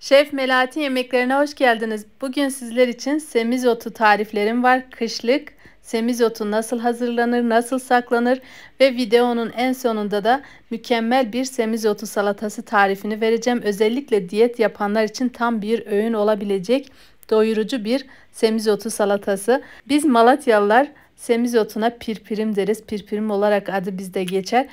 Şef Melati yemeklerine hoş geldiniz. Bugün sizler için semizotu tariflerim var. Kışlık semizotu nasıl hazırlanır, nasıl saklanır ve videonun en sonunda da mükemmel bir semizotu salatası tarifini vereceğim. Özellikle diyet yapanlar için tam bir öğün olabilecek doyurucu bir semizotu salatası. Biz Malatyalılar semizotuna pirpirim deriz. Pirpirim olarak adı bizde geçer.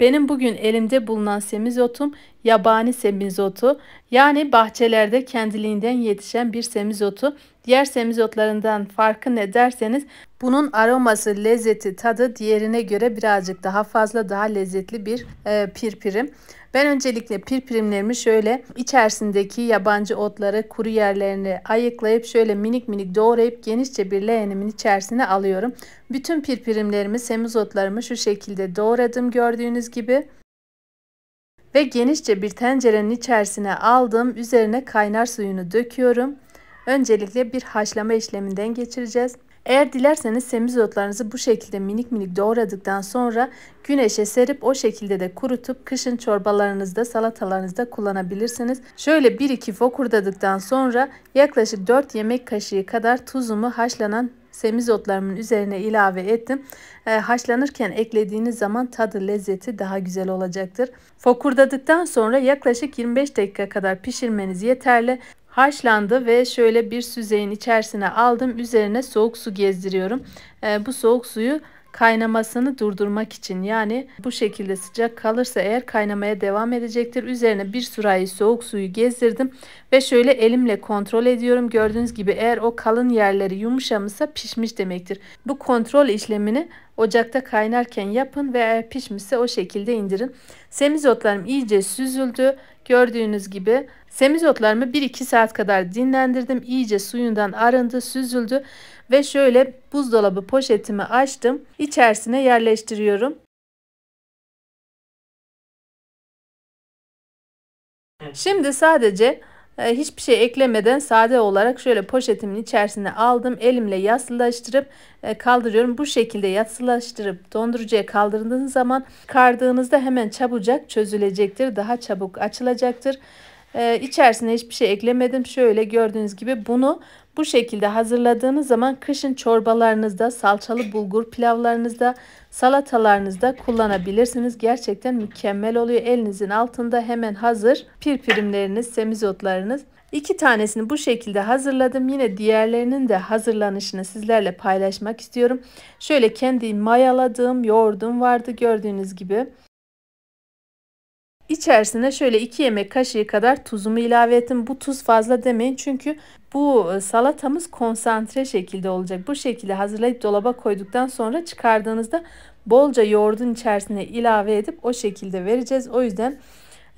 Benim bugün elimde bulunan semizotum yabani semizotu yani bahçelerde kendiliğinden yetişen bir semizotu Diğer semizotlarından farkı ne derseniz bunun aroması, lezzeti, tadı diğerine göre birazcık daha fazla daha lezzetli bir e, pirpirim. Ben öncelikle pirpirimlerimi şöyle içerisindeki yabancı otları, kuru yerlerini ayıklayıp şöyle minik minik doğrayıp genişçe bir leğenimin içerisine alıyorum. Bütün pirpirimlerimi, semizotlarımı şu şekilde doğradım gördüğünüz gibi ve genişçe bir tencerenin içerisine aldım. Üzerine kaynar suyunu döküyorum. Öncelikle bir haşlama işleminden geçireceğiz. Eğer dilerseniz semizotlarınızı bu şekilde minik minik doğradıktan sonra güneşe serip o şekilde de kurutup kışın çorbalarınızda salatalarınızda kullanabilirsiniz. Şöyle 1-2 fokurdadıktan sonra yaklaşık 4 yemek kaşığı kadar tuzumu haşlanan semizotlarımın üzerine ilave ettim. Ee, haşlanırken eklediğiniz zaman tadı lezzeti daha güzel olacaktır. Fokurdadıktan sonra yaklaşık 25 dakika kadar pişirmeniz yeterli haşlandı ve şöyle bir süzeyin içerisine aldım. Üzerine soğuk su gezdiriyorum. E, bu soğuk suyu kaynamasını durdurmak için yani bu şekilde sıcak kalırsa eğer kaynamaya devam edecektir. Üzerine bir sürahi soğuk suyu gezdirdim ve şöyle elimle kontrol ediyorum. Gördüğünüz gibi eğer o kalın yerleri yumuşamışsa pişmiş demektir. Bu kontrol işlemini ocakta kaynarken yapın ve eğer pişmişse o şekilde indirin. Semizotlarım iyice süzüldü. Gördüğünüz gibi Semizotlarımı 1-2 saat kadar dinlendirdim. İyice suyundan arındı, süzüldü ve şöyle buzdolabı poşetimi açtım. İçerisine yerleştiriyorum. Şimdi sadece e, hiçbir şey eklemeden sade olarak şöyle poşetimin içerisine aldım. Elimle yassılaştırıp e, kaldırıyorum. Bu şekilde yassılaştırıp dondurucuya kaldırdığınız zaman kardığınızda hemen çabucak çözülecektir. Daha çabuk açılacaktır. Ee, içerisine hiçbir şey eklemedim. Şöyle gördüğünüz gibi bunu bu şekilde hazırladığınız zaman kışın çorbalarınızda, salçalı bulgur pilavlarınızda, salatalarınızda kullanabilirsiniz. Gerçekten mükemmel oluyor. Elinizin altında hemen hazır pirpirimleriniz, semizotlarınız. İki tanesini bu şekilde hazırladım. Yine diğerlerinin de hazırlanışını sizlerle paylaşmak istiyorum. Şöyle kendi mayaladığım yoğurdum vardı gördüğünüz gibi. İçerisine şöyle 2 yemek kaşığı kadar tuzumu ilave ettim. Bu tuz fazla demeyin çünkü bu e, salatamız konsantre şekilde olacak. Bu şekilde hazırlayıp dolaba koyduktan sonra çıkardığınızda bolca yoğurdun içerisine ilave edip o şekilde vereceğiz. O yüzden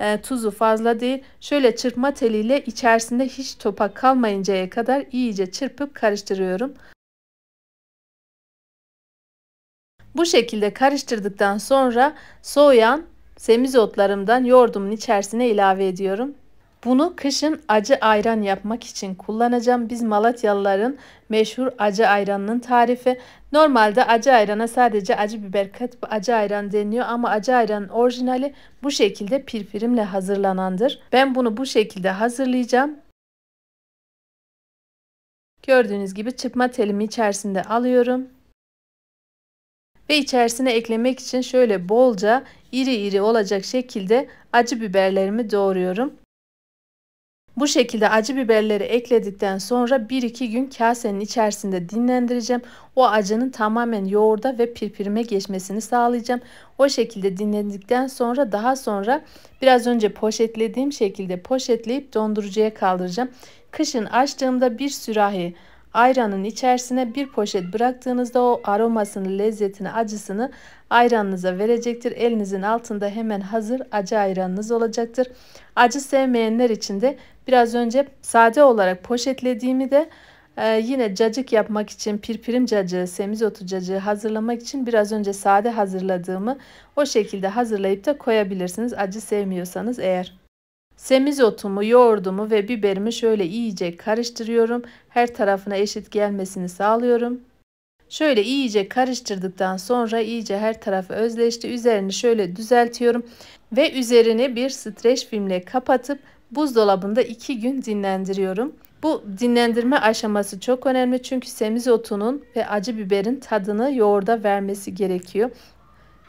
e, tuzu fazla değil. Şöyle çırpma teliyle içerisinde hiç topak kalmayıncaya kadar iyice çırpıp karıştırıyorum. Bu şekilde karıştırdıktan sonra soğuyan Semizotlarımdan yoğurdumun içerisine ilave ediyorum. Bunu kışın acı ayran yapmak için kullanacağım. Biz Malatyalıların meşhur acı ayranının tarifi. Normalde acı ayrana sadece acı biber katıp acı ayran deniyor ama acı ayranın orijinali bu şekilde pirpirimle hazırlanandır. Ben bunu bu şekilde hazırlayacağım. Gördüğünüz gibi çıkma telimi içerisinde alıyorum. Ve içerisine eklemek için şöyle bolca iri iri olacak şekilde acı biberlerimi doğruyorum. Bu şekilde acı biberleri ekledikten sonra 1-2 gün kasenin içerisinde dinlendireceğim. O acının tamamen yoğurda ve pirpirime geçmesini sağlayacağım. O şekilde dinlendikten sonra daha sonra biraz önce poşetlediğim şekilde poşetleyip dondurucuya kaldıracağım. Kışın açtığımda bir sürahi Ayranın içerisine bir poşet bıraktığınızda o aromasını, lezzetini, acısını ayranınıza verecektir. Elinizin altında hemen hazır acı ayranınız olacaktır. Acı sevmeyenler için de biraz önce sade olarak poşetlediğimi de ee, yine cacık yapmak için pirpirim cacığı, semizotu cacığı hazırlamak için biraz önce sade hazırladığımı o şekilde hazırlayıp da koyabilirsiniz acı sevmiyorsanız eğer. Semizotumu, yoğurdumu ve biberimi şöyle iyice karıştırıyorum. Her tarafına eşit gelmesini sağlıyorum. Şöyle iyice karıştırdıktan sonra iyice her tarafı özleşti. Üzerini şöyle düzeltiyorum ve üzerini bir streç filmle kapatıp buzdolabında 2 gün dinlendiriyorum. Bu dinlendirme aşaması çok önemli çünkü semizotunun ve acı biberin tadını yoğurda vermesi gerekiyor.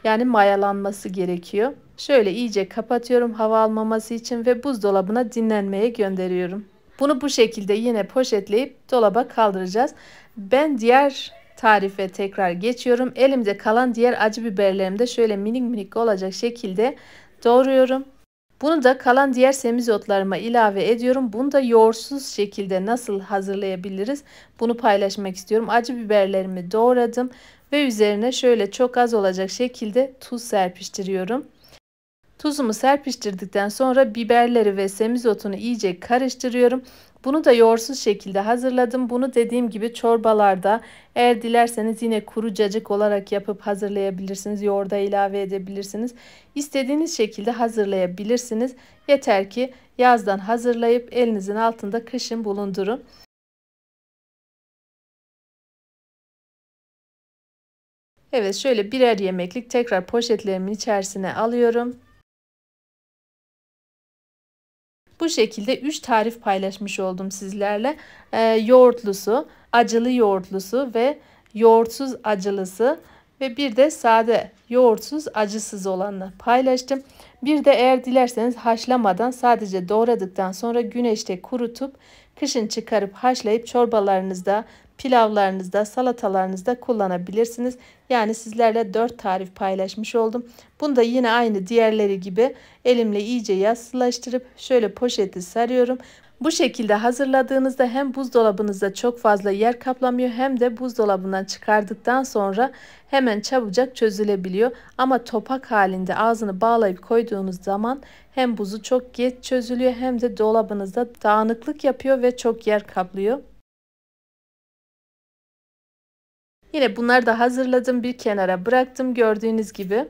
Yani mayalanması gerekiyor. Şöyle iyice kapatıyorum hava almaması için ve buzdolabına dinlenmeye gönderiyorum. Bunu bu şekilde yine poşetleyip dolaba kaldıracağız. Ben diğer tarife tekrar geçiyorum. Elimde kalan diğer acı biberlerimi de şöyle minik minik olacak şekilde doğruyorum. Bunu da kalan diğer semizotlarıma ilave ediyorum. Bunu da yoğursuz şekilde nasıl hazırlayabiliriz bunu paylaşmak istiyorum. Acı biberlerimi doğradım ve üzerine şöyle çok az olacak şekilde tuz serpiştiriyorum. Tuzumu serpiştirdikten sonra biberleri ve semizotunu iyice karıştırıyorum. Bunu da yoğursuz şekilde hazırladım. Bunu dediğim gibi çorbalarda eğer dilerseniz yine kuru cacık olarak yapıp hazırlayabilirsiniz. Yoğurda ilave edebilirsiniz. İstediğiniz şekilde hazırlayabilirsiniz. Yeter ki yazdan hazırlayıp elinizin altında kışın bulundurun. Evet şöyle birer yemeklik tekrar poşetlerimin içerisine alıyorum. Bu şekilde 3 tarif paylaşmış oldum sizlerle. E, yoğurtlusu, acılı yoğurtlusu ve yoğurtsuz acılısı ve bir de sade yoğurtsuz acısız olanı paylaştım. Bir de eğer dilerseniz haşlamadan sadece doğradıktan sonra güneşte kurutup kışın çıkarıp haşlayıp çorbalarınızda pilavlarınızda, salatalarınızda kullanabilirsiniz. Yani sizlerle 4 tarif paylaşmış oldum. Bunu da yine aynı diğerleri gibi elimle iyice yassılaştırıp şöyle poşeti sarıyorum. Bu şekilde hazırladığınızda hem buzdolabınızda çok fazla yer kaplamıyor hem de buzdolabından çıkardıktan sonra hemen çabucak çözülebiliyor. Ama topak halinde ağzını bağlayıp koyduğunuz zaman hem buzu çok geç çözülüyor hem de dolabınızda dağınıklık yapıyor ve çok yer kaplıyor. Yine bunları da hazırladım. Bir kenara bıraktım gördüğünüz gibi.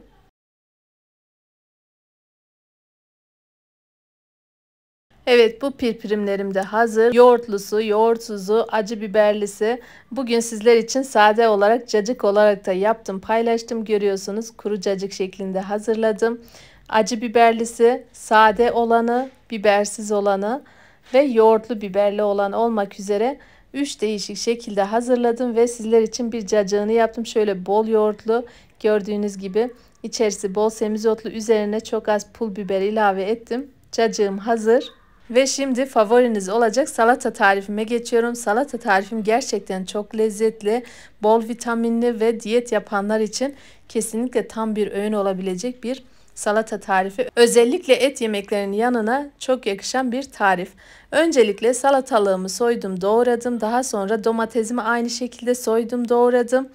Evet bu pirpirimlerim de hazır. Yoğurtlusu, yoğurtsuzu, acı biberlisi. Bugün sizler için sade olarak cacık olarak da yaptım, paylaştım. Görüyorsunuz kuru cacık şeklinde hazırladım. Acı biberlisi, sade olanı, bibersiz olanı ve yoğurtlu biberli olan olmak üzere 3 değişik şekilde hazırladım ve sizler için bir cacığını yaptım. Şöyle bol yoğurtlu gördüğünüz gibi içerisi bol semizotlu üzerine çok az pul biber ilave ettim. Cacığım hazır. Ve şimdi favoriniz olacak salata tarifime geçiyorum. Salata tarifim gerçekten çok lezzetli, bol vitaminli ve diyet yapanlar için kesinlikle tam bir öğün olabilecek bir salata tarifi özellikle et yemeklerinin yanına çok yakışan bir tarif. Öncelikle salatalığımı soydum doğradım daha sonra domatesimi aynı şekilde soydum doğradım.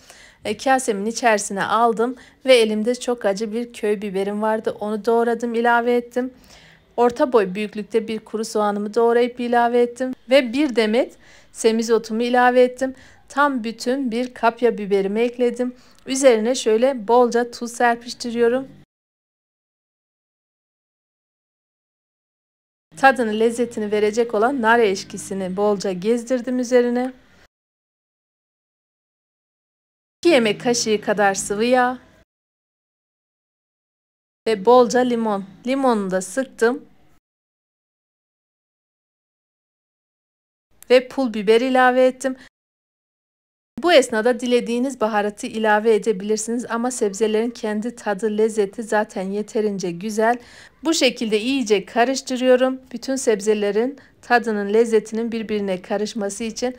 E, kasemin içerisine aldım ve elimde çok acı bir köy biberim vardı onu doğradım ilave ettim. Orta boy büyüklükte bir kuru soğanımı doğrayıp ilave ettim ve bir demet semizotumu ilave ettim. Tam bütün bir kapya biberimi ekledim. Üzerine şöyle bolca tuz serpiştiriyorum Tadını lezzetini verecek olan nar eşkisini bolca gezdirdim üzerine. 2 yemek kaşığı kadar sıvı yağ ve bolca limon. limonunu da sıktım. Ve pul biber ilave ettim. Bu esnada dilediğiniz baharatı ilave edebilirsiniz ama sebzelerin kendi tadı, lezzeti zaten yeterince güzel. Bu şekilde iyice karıştırıyorum. Bütün sebzelerin tadının, lezzetinin birbirine karışması için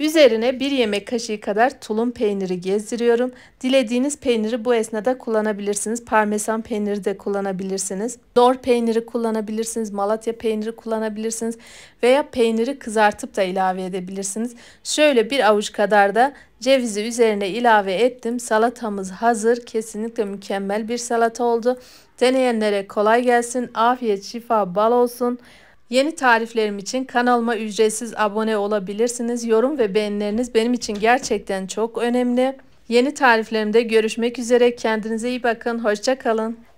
Üzerine bir yemek kaşığı kadar tulum peyniri gezdiriyorum. Dilediğiniz peyniri bu esnada kullanabilirsiniz. Parmesan peyniri de kullanabilirsiniz. Dor peyniri kullanabilirsiniz. Malatya peyniri kullanabilirsiniz. Veya peyniri kızartıp da ilave edebilirsiniz. Şöyle bir avuç kadar da cevizi üzerine ilave ettim. Salatamız hazır. Kesinlikle mükemmel bir salata oldu. Deneyenlere kolay gelsin. Afiyet, şifa, bal olsun. Yeni tariflerim için kanalıma ücretsiz abone olabilirsiniz. Yorum ve beğenileriniz benim için gerçekten çok önemli. Yeni tariflerimde görüşmek üzere. Kendinize iyi bakın. Hoşça kalın.